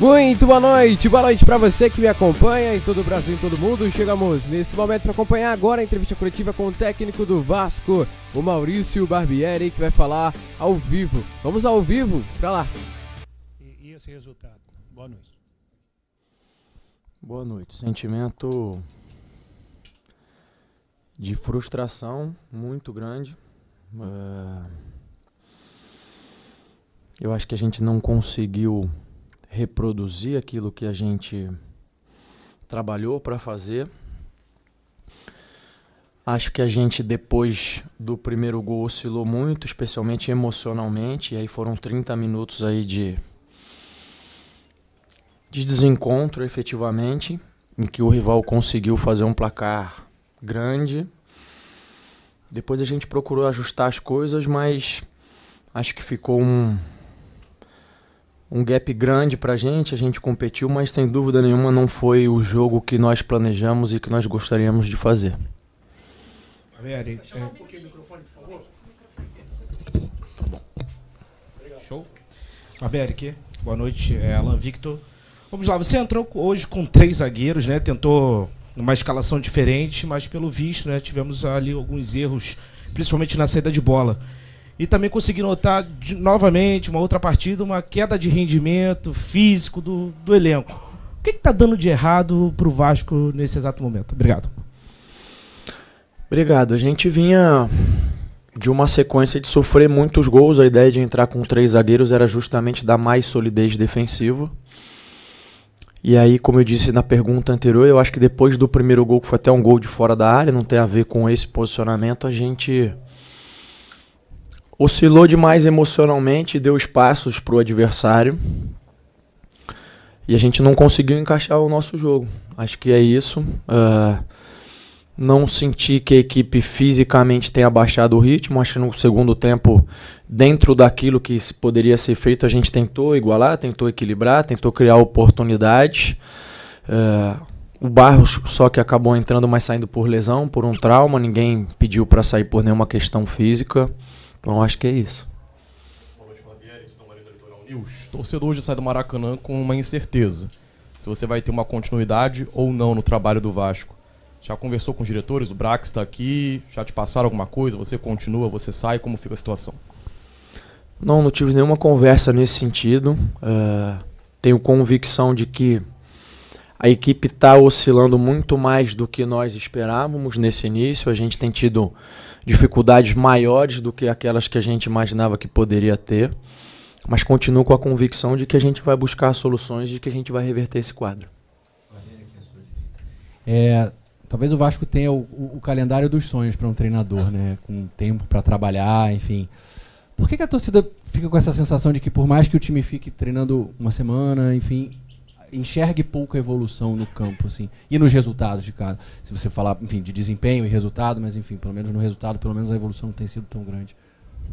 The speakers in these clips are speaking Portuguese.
Muito boa noite, boa noite para você que me acompanha em todo o Brasil e em todo o mundo. Chegamos neste momento para acompanhar agora a entrevista coletiva com o técnico do Vasco, o Maurício Barbieri, que vai falar ao vivo. Vamos ao vivo para lá. E, e esse resultado? Boa noite. Boa noite. Sentimento de frustração muito grande. Uh, eu acho que a gente não conseguiu reproduzir aquilo que a gente trabalhou para fazer. Acho que a gente, depois do primeiro gol, oscilou muito, especialmente emocionalmente. E aí foram 30 minutos aí de, de desencontro, efetivamente, em que o rival conseguiu fazer um placar grande. Depois a gente procurou ajustar as coisas, mas acho que ficou um, um gap grande para a gente, a gente competiu, mas sem dúvida nenhuma não foi o jogo que nós planejamos e que nós gostaríamos de fazer. Valéria, Show. Aberic, boa noite, é Alan Victor. Vamos lá, você entrou hoje com três zagueiros, né? Tentou uma escalação diferente, mas pelo visto, né, tivemos ali alguns erros, principalmente na saída de bola. E também consegui notar de, novamente uma outra partida, uma queda de rendimento físico do, do elenco. O que está dando de errado para o Vasco nesse exato momento? Obrigado. Obrigado. A gente vinha de uma sequência de sofrer muitos gols. A ideia de entrar com três zagueiros era justamente dar mais solidez defensiva. E aí, como eu disse na pergunta anterior, eu acho que depois do primeiro gol, que foi até um gol de fora da área, não tem a ver com esse posicionamento, a gente Oscilou demais emocionalmente, deu espaços para o adversário. E a gente não conseguiu encaixar o nosso jogo. Acho que é isso. Uh, não senti que a equipe fisicamente tenha baixado o ritmo. Acho que no segundo tempo, dentro daquilo que poderia ser feito, a gente tentou igualar, tentou equilibrar, tentou criar oportunidades. Uh, o Barros só que acabou entrando, mas saindo por lesão, por um trauma. Ninguém pediu para sair por nenhuma questão física. Então acho que é isso. Boa noite, Fabiano. Esse é o Litoral News. Torcedor hoje sai do Maracanã com uma incerteza. Se você vai ter uma continuidade ou não no trabalho do Vasco. Já conversou com os diretores? O Brax está aqui? Já te passaram alguma coisa? Você continua? Você sai? Como fica a situação? Não, não tive nenhuma conversa nesse sentido. Uh, tenho convicção de que a equipe está oscilando muito mais do que nós esperávamos nesse início. A gente tem tido dificuldades maiores do que aquelas que a gente imaginava que poderia ter, mas continuo com a convicção de que a gente vai buscar soluções e que a gente vai reverter esse quadro. É, talvez o Vasco tenha o, o, o calendário dos sonhos para um treinador, né? Com tempo para trabalhar, enfim. Por que, que, a torcida fica com essa sensação de que por mais que o time fique treinando uma semana, enfim, enxergue pouca evolução no campo, assim, e nos resultados de cada. Se você falar, enfim, de desempenho e resultado, mas enfim, pelo menos no resultado, pelo menos a evolução não tem sido tão grande.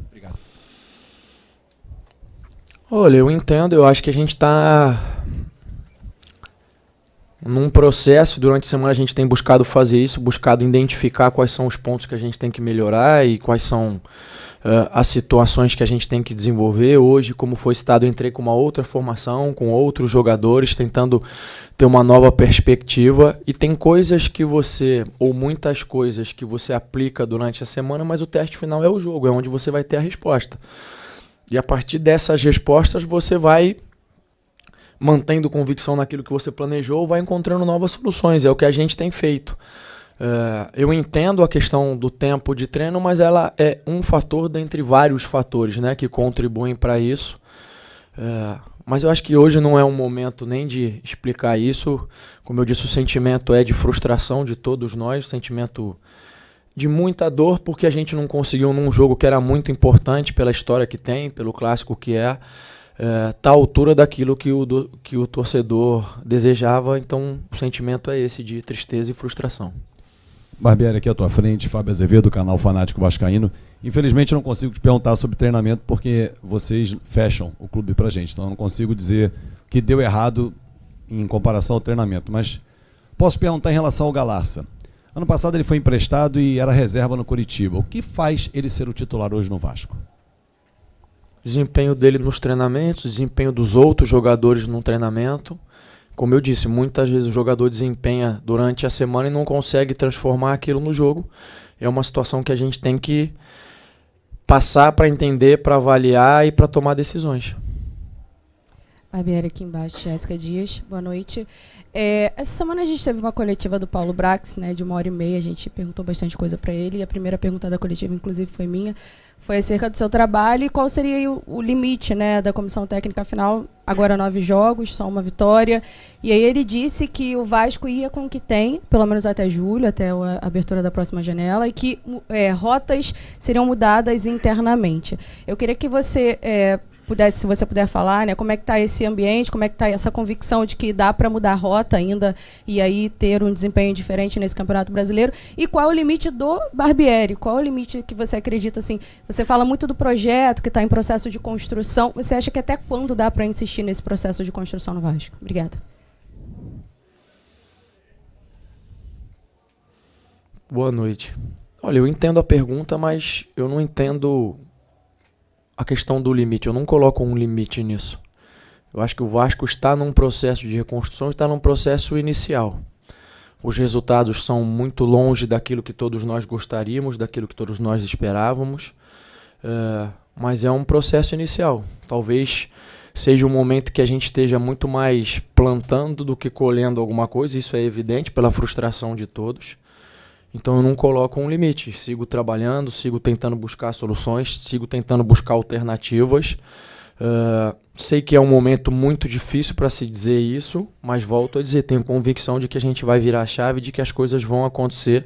Obrigado. Olha, eu entendo, eu acho que a gente está num processo, durante a semana a gente tem buscado fazer isso, buscado identificar quais são os pontos que a gente tem que melhorar e quais são uh, as situações que a gente tem que desenvolver. Hoje, como foi citado, entrei com uma outra formação, com outros jogadores, tentando ter uma nova perspectiva. E tem coisas que você, ou muitas coisas que você aplica durante a semana, mas o teste final é o jogo, é onde você vai ter a resposta. E a partir dessas respostas você vai mantendo convicção naquilo que você planejou, vai encontrando novas soluções. É o que a gente tem feito. Eh, eu entendo a questão do tempo de treino, mas ela é um fator dentre vários fatores né, que contribuem para isso. Eh, mas eu acho que hoje não é um momento nem de explicar isso. Como eu disse, o sentimento é de frustração de todos nós, o sentimento de muita dor, porque a gente não conseguiu num jogo que era muito importante pela história que tem, pelo clássico que é, uh, tá à altura daquilo que o, do, que o torcedor desejava. Então o sentimento é esse de tristeza e frustração. Barbieri aqui à tua frente, Fábio Azevedo, do canal Fanático Vascaíno. Infelizmente eu não consigo te perguntar sobre treinamento porque vocês fecham o clube pra gente, então eu não consigo dizer o que deu errado em comparação ao treinamento, mas posso perguntar em relação ao Galarça. Ano passado ele foi emprestado e era reserva no Curitiba. O que faz ele ser o titular hoje no Vasco? Desempenho dele nos treinamentos, desempenho dos outros jogadores no treinamento. Como eu disse, muitas vezes o jogador desempenha durante a semana e não consegue transformar aquilo no jogo. É uma situação que a gente tem que passar para entender, para avaliar e para tomar decisões. Barbieri aqui embaixo, Jéssica Dias, boa noite. É, essa semana a gente teve uma coletiva do Paulo Brax, né, de uma hora e meia, a gente perguntou bastante coisa para ele, e a primeira pergunta da coletiva, inclusive, foi minha foi acerca do seu trabalho e qual seria o, limite né, da comissão técnica final. Agora nove jogos, só uma vitória. E aí ele disse que o Vasco ia com o que tem, pelo menos até julho, até a abertura da próxima janela, e que é, rotas seriam mudadas internamente. Eu queria que você é, pudesse, se você puder falar, né, como é que está esse ambiente, como é que está essa convicção de que dá para mudar a rota ainda e aí ter um desempenho diferente nesse Campeonato Brasileiro? E qual é o limite do Barbieri? Qual é o limite que você acredita, assim, você fala muito do projeto que está em processo de construção, você acha que até quando dá para insistir nesse processo de construção no Vasco? Obrigada. Boa noite. Olha, eu entendo a pergunta, mas eu não entendo a questão do limite. Eu não coloco um limite nisso. Eu acho que o Vasco está num processo de reconstrução, está num processo inicial. Os resultados são muito longe daquilo que todos nós gostaríamos, daquilo que todos nós esperávamos, é, mas é um processo inicial. Talvez seja um momento que a gente esteja muito mais plantando do que colhendo alguma coisa, isso é evidente pela frustração de todos. Então eu não coloco um limite, sigo trabalhando, sigo tentando buscar soluções, sigo tentando buscar alternativas. Uh, sei que é um momento muito difícil para se dizer isso, mas volto a dizer, tenho convicção de que a gente vai virar a chave, de que as coisas vão acontecer,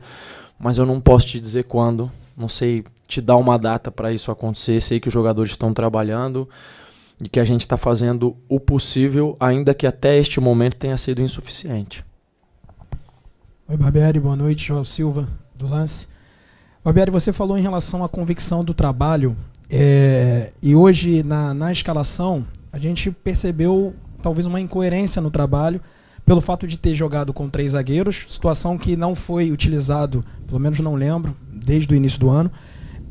mas eu não posso te dizer quando, não sei te dar uma data para isso acontecer, sei que os jogadores estão trabalhando e que a gente está fazendo o possível, ainda que até este momento tenha sido insuficiente. Oi, Barbieri, boa noite. João Silva, do Lance. Barbieri, você falou em relação à convicção do trabalho. É, e hoje, na, na escalação, a gente percebeu talvez uma incoerência no trabalho pelo fato de ter jogado com três zagueiros, situação que não foi utilizado, pelo menos não lembro, desde o início do ano.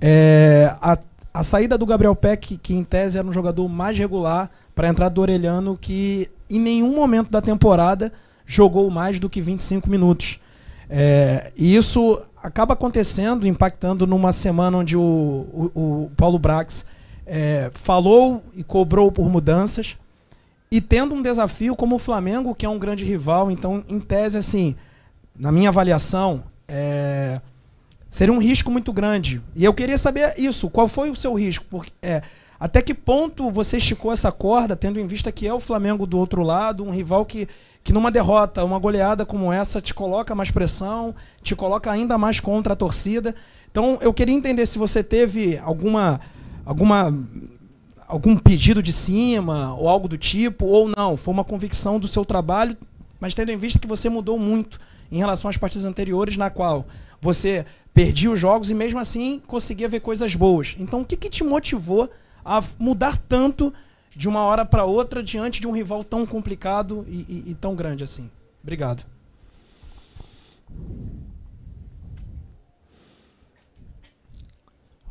É, a, a saída do Gabriel Peck, que em tese era um jogador mais regular, para a entrada do Orelhano, que em nenhum momento da temporada jogou mais do que 25 minutos. É, e isso acaba acontecendo, impactando numa semana onde o, o, o Paulo Brax é, falou e cobrou por mudanças e tendo um desafio como o Flamengo, que é um grande rival. Então, em tese, assim, na minha avaliação, é, seria um risco muito grande. E eu queria saber isso, qual foi o seu risco? Porque, é, até que ponto você esticou essa corda, tendo em vista que é o Flamengo do outro lado, um rival que que numa derrota, uma goleada como essa, te coloca mais pressão, te coloca ainda mais contra a torcida. Então, eu queria entender se você teve alguma, alguma algum pedido de cima ou algo do tipo, ou não, foi uma convicção do seu trabalho, mas tendo em vista que você mudou muito em relação às partidas anteriores, na qual você perdia os jogos e mesmo assim conseguia ver coisas boas. Então, o que, que te motivou a mudar tanto de uma hora para outra diante de um rival tão complicado e, e, e tão grande assim. Obrigado.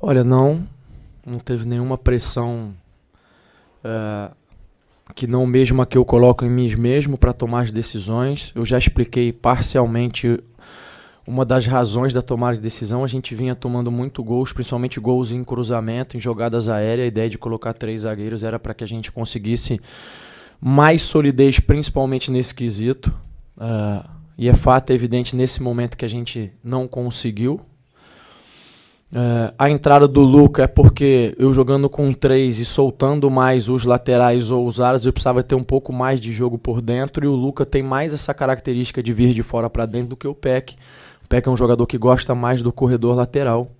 Olha, não, não teve nenhuma pressão uh, que não mesmo a que eu coloco em mim mesmo para tomar as decisões. Eu já expliquei parcialmente uma das razões da tomada de decisão, a gente vinha tomando muito gols, principalmente gols em cruzamento, em jogadas aéreas. A ideia de colocar três zagueiros era para que a gente conseguisse mais solidez, principalmente nesse quesito. Uh, e é fato, é evidente, nesse momento que a gente não conseguiu. Uh, a entrada do Luca é porque eu jogando com três e soltando mais os laterais ou os aras, eu precisava ter um pouco mais de jogo por dentro. E o Luca tem mais essa característica de vir de fora para dentro do que o Peck. Peck é um jogador que gosta mais do corredor lateral.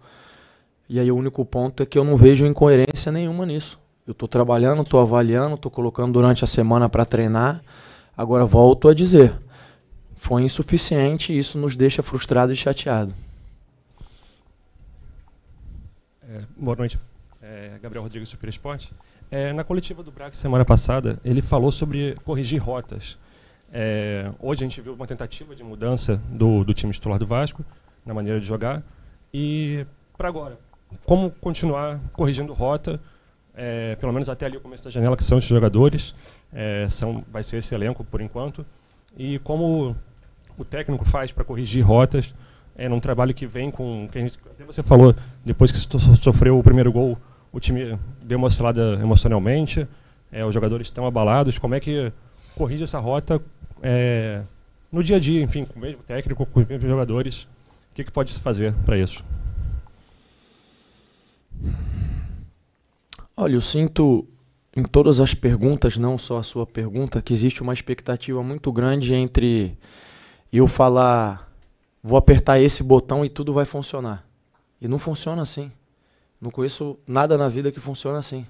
E aí o único ponto é que eu não vejo incoerência nenhuma nisso. Eu estou trabalhando, estou avaliando, estou colocando durante a semana para treinar. Agora volto a dizer, foi insuficiente e isso nos deixa frustrado e chateado. É, boa noite. É, Gabriel Rodrigues, Super Esporte. É, na coletiva do Braco semana passada, ele falou sobre corrigir rotas. É, hoje a gente viu uma tentativa de mudança do, do time titular do Vasco, na maneira de jogar. E para agora, como continuar corrigindo rota, é, pelo menos até ali o começo da janela, que são esses jogadores, é, são, vai ser esse elenco por enquanto. E como o técnico faz para corrigir rotas, é num trabalho que vem com. Que gente, até você falou, depois que sofreu o primeiro gol, o time deu uma oscilada emocionalmente, é, os jogadores estão abalados. Como é que corrige essa rota é, no dia a dia, enfim, com o mesmo técnico, com os mesmos jogadores, o que, que pode se fazer para isso? Olha, eu sinto em todas as perguntas, não só a sua pergunta, que existe uma expectativa muito grande entre eu falar, vou apertar esse botão e tudo vai funcionar. E não funciona assim. Não conheço nada na vida que funciona assim.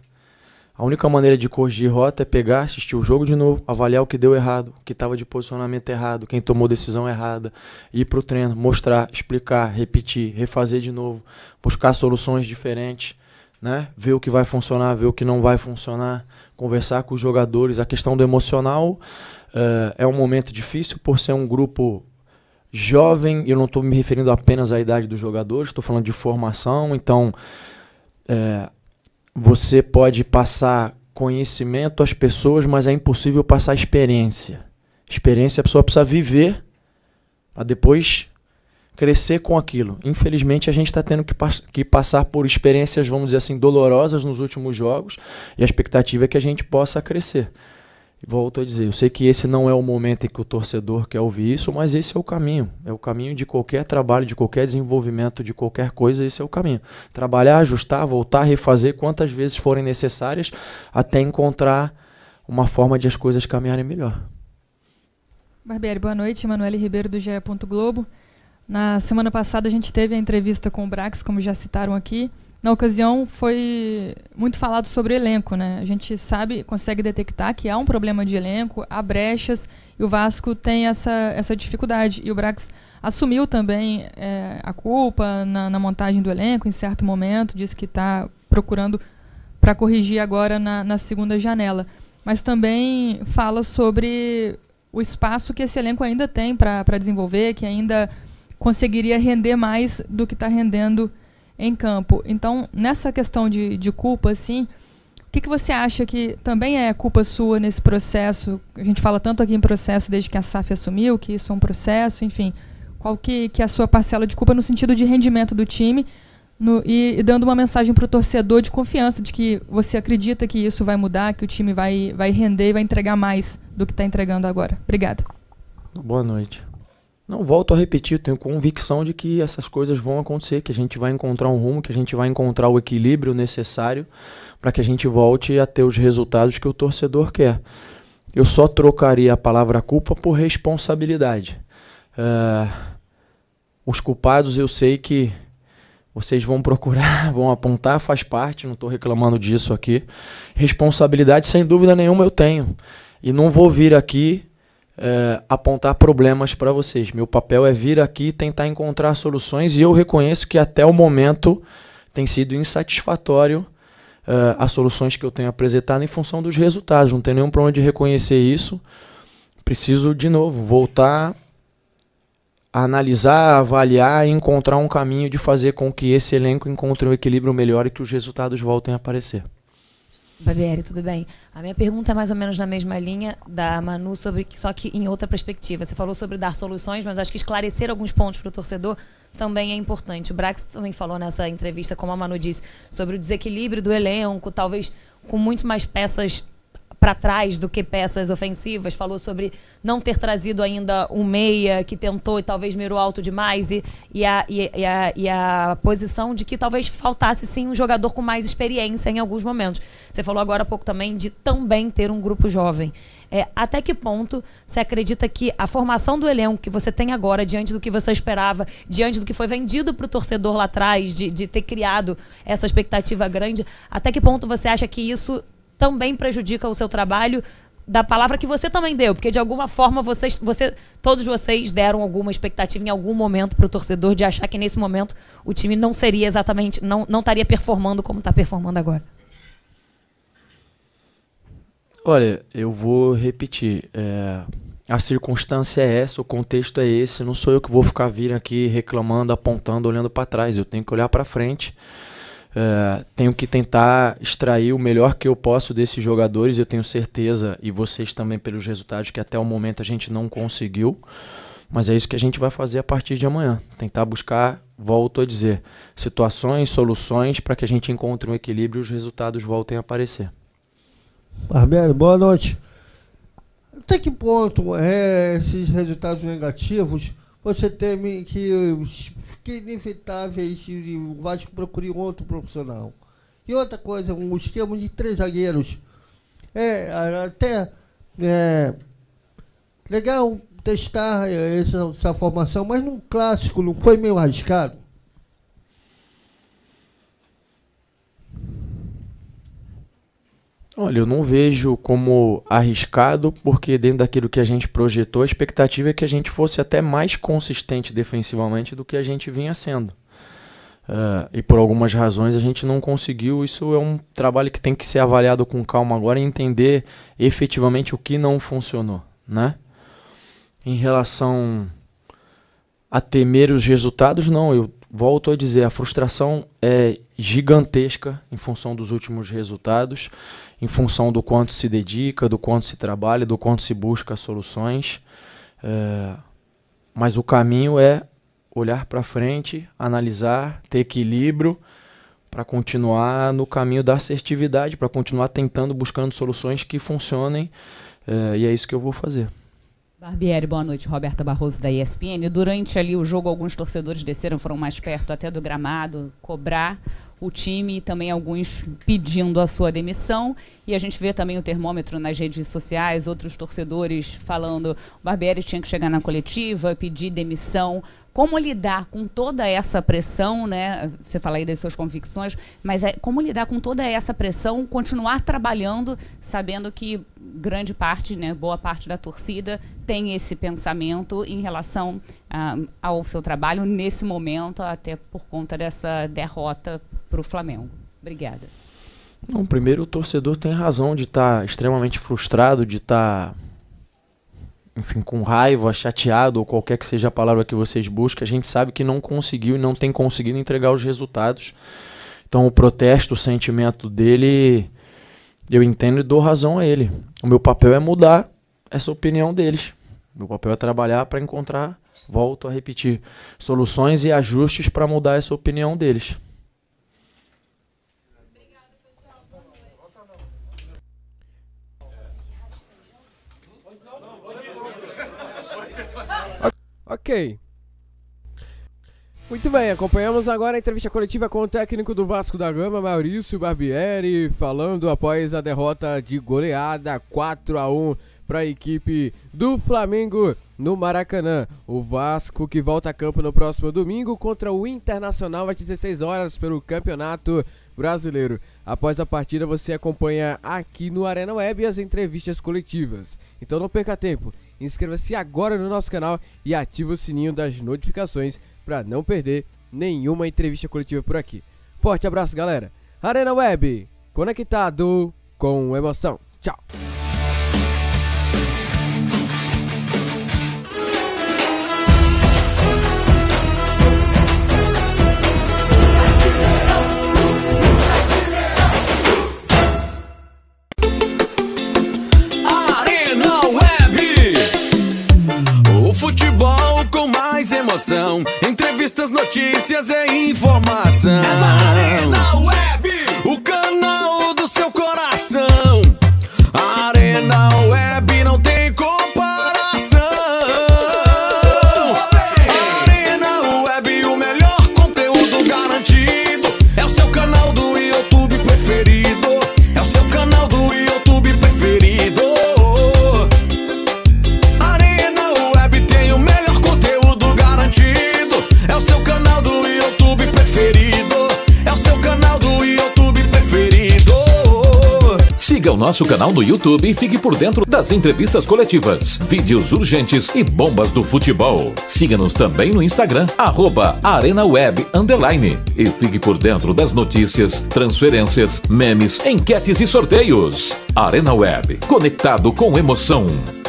A única maneira de corrigir rota é pegar, assistir o jogo de novo, avaliar o que deu errado, o que estava de posicionamento errado, quem tomou decisão errada, ir para o treino, mostrar, explicar, repetir, refazer de novo, buscar soluções diferentes. Né? Ver o que vai funcionar, ver o que não vai funcionar, conversar com os jogadores. A questão do emocional uh, é um momento difícil por ser um grupo jovem. Eu não estou me referindo apenas à idade dos jogadores, estou falando de formação. Então, uh, você pode passar conhecimento às pessoas, mas é impossível passar experiência. Experiência a pessoa precisa viver para depois crescer com aquilo. Infelizmente, a gente está tendo que, que, passar por experiências, vamos dizer assim, dolorosas nos últimos jogos, e a expectativa é que a gente possa crescer. Volto a dizer, eu sei que esse não é o momento em que o torcedor quer ouvir isso, mas esse é o caminho. É o caminho de qualquer trabalho, de qualquer desenvolvimento, de qualquer coisa, esse é o caminho. Trabalhar, ajustar, voltar, refazer quantas vezes forem necessárias até encontrar uma forma de as coisas caminharem melhor. Barbieri, boa noite. Emanuele Ribeiro do GE. Globo. Na semana passada a gente teve a entrevista com o Brax, como já citaram aqui. Na ocasião foi muito falado sobre elenco, né? A gente sabe, consegue detectar que há um problema de elenco, há brechas e o Vasco tem essa, essa dificuldade. E o Brax assumiu também é, a culpa na, na, montagem do elenco em certo momento, disse que está procurando para corrigir agora na, na segunda janela. Mas também fala sobre o espaço que esse elenco ainda tem para desenvolver, que ainda conseguiria render mais do que está rendendo em campo. Então, nessa questão de, de culpa, assim, o que, que você acha que também é culpa sua nesse processo? A gente fala tanto aqui em processo desde que a SAF assumiu, que isso é um processo, enfim. Qual que, que é a sua parcela de culpa no sentido de rendimento do time no, e, e, dando uma mensagem para o torcedor de confiança, de que você acredita que isso vai mudar, que o time vai, vai render e vai entregar mais do que está entregando agora. Obrigada. Boa noite. Não volto a repetir, tenho convicção de que essas coisas vão acontecer, que a gente vai encontrar um rumo, que a gente vai encontrar o equilíbrio necessário para que a gente volte a ter os resultados que o torcedor quer. Eu só trocaria a palavra culpa por responsabilidade. Uh, os culpados eu sei que vocês vão procurar, vão apontar, faz parte, não estou reclamando disso aqui. Responsabilidade, sem dúvida nenhuma, eu tenho. E não vou vir aqui é, apontar problemas para vocês. Meu papel é vir aqui e tentar encontrar soluções e eu reconheço que até o momento tem sido insatisfatório é, as soluções que eu tenho apresentado em função dos resultados. Não tem nenhum problema de reconhecer isso. Preciso, de novo, voltar a analisar, avaliar e encontrar um caminho de fazer com que esse elenco encontre um equilíbrio melhor e que os resultados voltem a aparecer. Babieri, tudo bem? A minha pergunta é mais ou menos na mesma linha da Manu, sobre, só que em outra perspectiva. Você falou sobre dar soluções, mas acho que esclarecer alguns pontos para o torcedor também é importante. O Brax também falou nessa entrevista, como a Manu disse, sobre o desequilíbrio do elenco, talvez com muito mais peças para trás do que peças ofensivas, falou sobre não ter trazido ainda um meia que tentou e talvez mirou alto demais, e, e, a, e, e, a, e a posição de que talvez faltasse sim um jogador com mais experiência em alguns momentos. Você falou agora há pouco também de também ter um grupo jovem. É, até que ponto você acredita que a formação do elenco que você tem agora, diante do que você esperava, diante do que foi vendido para o torcedor lá atrás, de, de ter criado essa expectativa grande, até que ponto você acha que isso também prejudica o seu trabalho da palavra que você também deu, porque de alguma forma vocês, você, todos vocês deram alguma expectativa em algum momento para o torcedor de achar que nesse momento o time não seria exatamente, não, não estaria performando como está performando agora. Olha, eu vou repetir. É, a circunstância é essa, o contexto é esse. Não sou eu que vou ficar vindo aqui reclamando, apontando, olhando para trás. Eu tenho que olhar para frente eh, tenho que tentar extrair o melhor que eu posso desses jogadores, eu tenho certeza, e vocês também pelos resultados que até o momento a gente não conseguiu. Mas é isso que a gente vai fazer a partir de amanhã. Tentar buscar, volto a dizer, situações, soluções para que a gente encontre um equilíbrio e os resultados voltem a aparecer. Barbieri, boa noite. Até que ponto é, esses resultados negativos você teme que fique inevitável é se o Vasco procure outro profissional. E outra coisa, um esquema de três zagueiros. É, até é, legal testar essa, essa formação, mas num clássico não foi meio arriscado. Olha, eu não vejo como arriscado, porque dentro daquilo que a gente projetou, a expectativa é que a gente fosse até mais consistente defensivamente do que a gente vinha sendo. Uh, e por algumas razões a gente não conseguiu. Isso é um trabalho que tem que ser avaliado com calma agora e entender efetivamente o que não funcionou, né? Em relação a temer os resultados, não. Eu volto a dizer, a frustração é gigantesca em função dos últimos resultados, em função do quanto se dedica, do quanto se trabalha, do quanto se busca soluções. É, mas o caminho é olhar para frente, analisar, ter equilíbrio para continuar no caminho da assertividade, para continuar tentando, buscando soluções que funcionem. É, e é isso que eu vou fazer. Barbieri, boa noite. Roberta Barroso da ESPN. Durante ali o jogo, alguns torcedores desceram, foram mais perto até do gramado, cobrar o time e também alguns pedindo a sua demissão. E a gente vê também o termômetro nas redes sociais, outros torcedores falando o Barbieri tinha que chegar na coletiva, pedir demissão. Como lidar com toda essa pressão, né? Você fala aí das suas convicções, mas é, como lidar com toda essa pressão, continuar trabalhando, sabendo que grande parte, né, boa parte da torcida tem esse pensamento em relação ah, ao seu trabalho nesse momento, até por conta dessa derrota para o Flamengo. Obrigada. Não, primeiro o torcedor tem razão de estar tá extremamente frustrado, de estar, tá, enfim, com raiva, chateado ou qualquer que seja a palavra que vocês busquem. A gente sabe que não conseguiu e não tem conseguido entregar os resultados. Então o protesto, o sentimento dele, eu entendo e dou razão a ele. O meu papel é mudar essa opinião deles. meu papel é trabalhar para encontrar, volto a repetir, soluções e ajustes para mudar essa opinião deles. Ok. Muito bem, acompanhamos agora a entrevista coletiva com o técnico do Vasco da Gama, Maurício Barbieri, falando após a derrota de goleada 4 a 1 para a equipe do Flamengo no Maracanã. O Vasco que volta a campo no próximo domingo contra o Internacional às 16 horas pelo Campeonato Brasileiro. Após a partida, você acompanha aqui no Arena Web as entrevistas coletivas. Então não perca tempo, inscreva-se agora no nosso canal e ative o sininho das notificações para não perder nenhuma entrevista coletiva por aqui. Forte abraço, galera! Arena Web, conectado com emoção. Tchau! futebol com mais emoção. Entrevistas, notícias e informação. É na Arena Web. O campo nosso canal no YouTube e fique por dentro das entrevistas coletivas, vídeos urgentes e bombas do futebol. Siga-nos também no Instagram, arroba ArenaWeb Underline, e fique por dentro das notícias, transferências, memes, enquetes e sorteios. Arena Web, conectado com emoção.